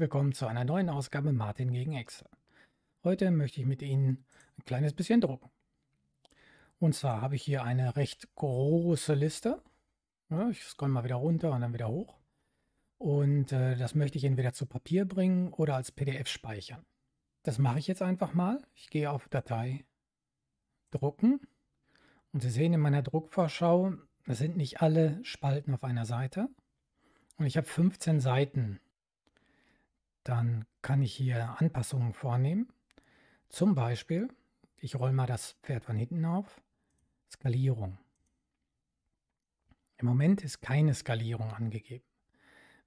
willkommen zu einer neuen Ausgabe Martin gegen Excel. Heute möchte ich mit Ihnen ein kleines bisschen drucken. Und zwar habe ich hier eine recht große Liste. Ja, ich scroll mal wieder runter und dann wieder hoch. Und äh, das möchte ich entweder zu Papier bringen oder als PDF speichern. Das mache ich jetzt einfach mal. Ich gehe auf Datei, Drucken. Und Sie sehen in meiner Druckvorschau, das sind nicht alle Spalten auf einer Seite. Und ich habe 15 Seiten dann kann ich hier Anpassungen vornehmen. Zum Beispiel, ich roll mal das Pferd von hinten auf, Skalierung. Im Moment ist keine Skalierung angegeben.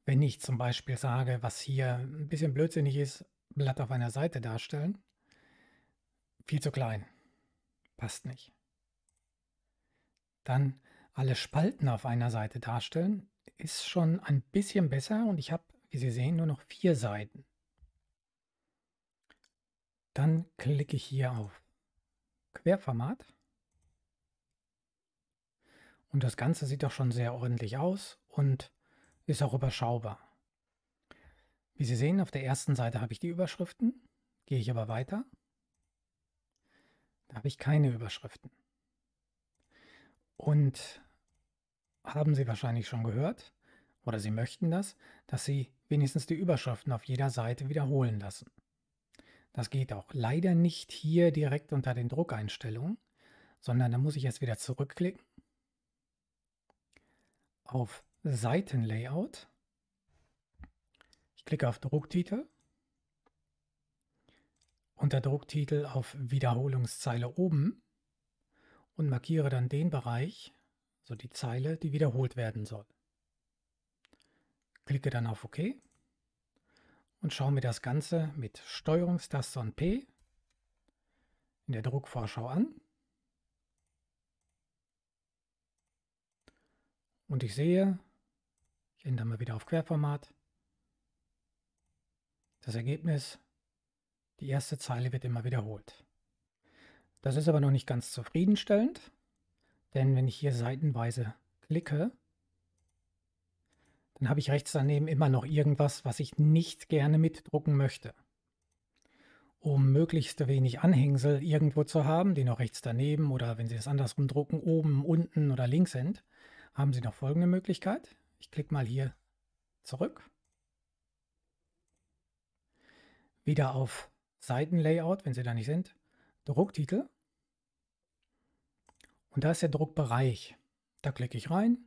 Wenn ich zum Beispiel sage, was hier ein bisschen blödsinnig ist, Blatt auf einer Seite darstellen, viel zu klein, passt nicht. Dann alle Spalten auf einer Seite darstellen, ist schon ein bisschen besser und ich habe wie Sie sehen, nur noch vier Seiten. Dann klicke ich hier auf Querformat. Und das Ganze sieht doch schon sehr ordentlich aus und ist auch überschaubar. Wie Sie sehen, auf der ersten Seite habe ich die Überschriften, gehe ich aber weiter, da habe ich keine Überschriften. Und haben Sie wahrscheinlich schon gehört, oder Sie möchten das, dass Sie wenigstens die Überschriften auf jeder Seite wiederholen lassen. Das geht auch leider nicht hier direkt unter den Druckeinstellungen, sondern da muss ich jetzt wieder zurückklicken auf Seitenlayout. Ich klicke auf Drucktitel, unter Drucktitel auf Wiederholungszeile oben und markiere dann den Bereich, so die Zeile, die wiederholt werden soll. Klicke dann auf OK und schaue mir das Ganze mit Steuerungstaste und P in der Druckvorschau an. Und ich sehe, ich ändere mal wieder auf Querformat, das Ergebnis, die erste Zeile wird immer wiederholt. Das ist aber noch nicht ganz zufriedenstellend, denn wenn ich hier seitenweise klicke, dann habe ich rechts daneben immer noch irgendwas, was ich nicht gerne mitdrucken möchte. Um möglichst wenig Anhängsel irgendwo zu haben, die noch rechts daneben oder wenn Sie es andersrum drucken, oben, unten oder links sind, haben Sie noch folgende Möglichkeit. Ich klicke mal hier zurück. Wieder auf Seitenlayout, wenn Sie da nicht sind. Drucktitel. Und da ist der Druckbereich. Da klicke ich rein,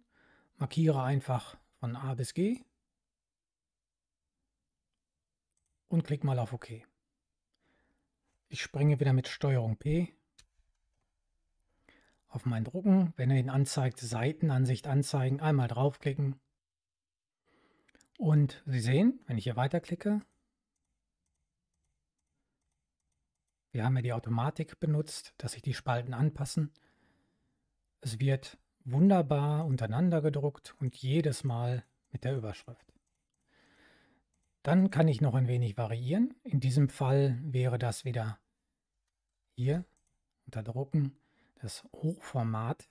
markiere einfach von A bis G und klick mal auf OK. Ich springe wieder mit Steuerung P auf meinen Drucken. Wenn er ihn anzeigt, Seitenansicht anzeigen, einmal draufklicken. Und Sie sehen, wenn ich hier weiterklicke, wir haben ja die Automatik benutzt, dass sich die Spalten anpassen. Es wird wunderbar untereinander gedruckt und jedes Mal mit der Überschrift. Dann kann ich noch ein wenig variieren. In diesem Fall wäre das wieder hier unter Drucken das Hochformat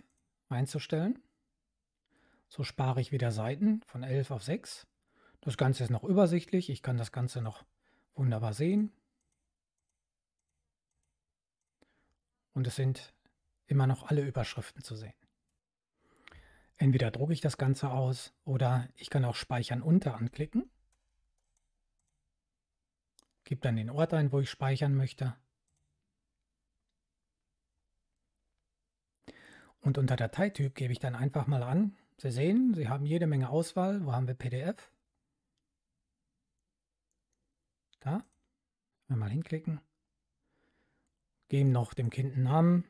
einzustellen. So spare ich wieder Seiten von 11 auf 6. Das Ganze ist noch übersichtlich. Ich kann das Ganze noch wunderbar sehen. Und es sind immer noch alle Überschriften zu sehen. Entweder drucke ich das Ganze aus oder ich kann auch Speichern unter anklicken. Gebe dann den Ort ein, wo ich speichern möchte. Und unter Dateityp gebe ich dann einfach mal an. Sie sehen, Sie haben jede Menge Auswahl. Wo haben wir PDF? Da. Einmal hinklicken. Geben noch dem Kind einen Namen.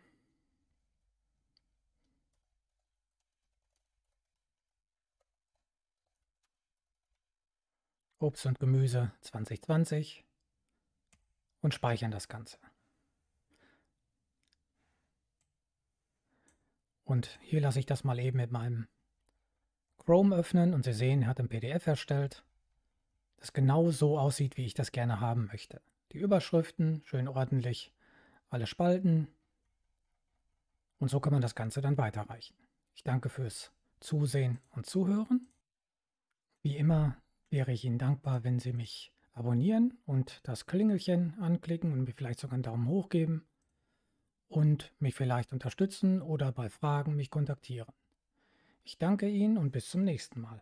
Obst und Gemüse 2020 und speichern das Ganze. Und hier lasse ich das mal eben mit meinem Chrome öffnen und Sie sehen, er hat ein PDF erstellt, das genau so aussieht, wie ich das gerne haben möchte. Die Überschriften schön ordentlich, alle Spalten und so kann man das Ganze dann weiterreichen. Ich danke fürs Zusehen und Zuhören. Wie immer wäre ich Ihnen dankbar, wenn Sie mich abonnieren und das Klingelchen anklicken und mir vielleicht sogar einen Daumen hoch geben und mich vielleicht unterstützen oder bei Fragen mich kontaktieren. Ich danke Ihnen und bis zum nächsten Mal.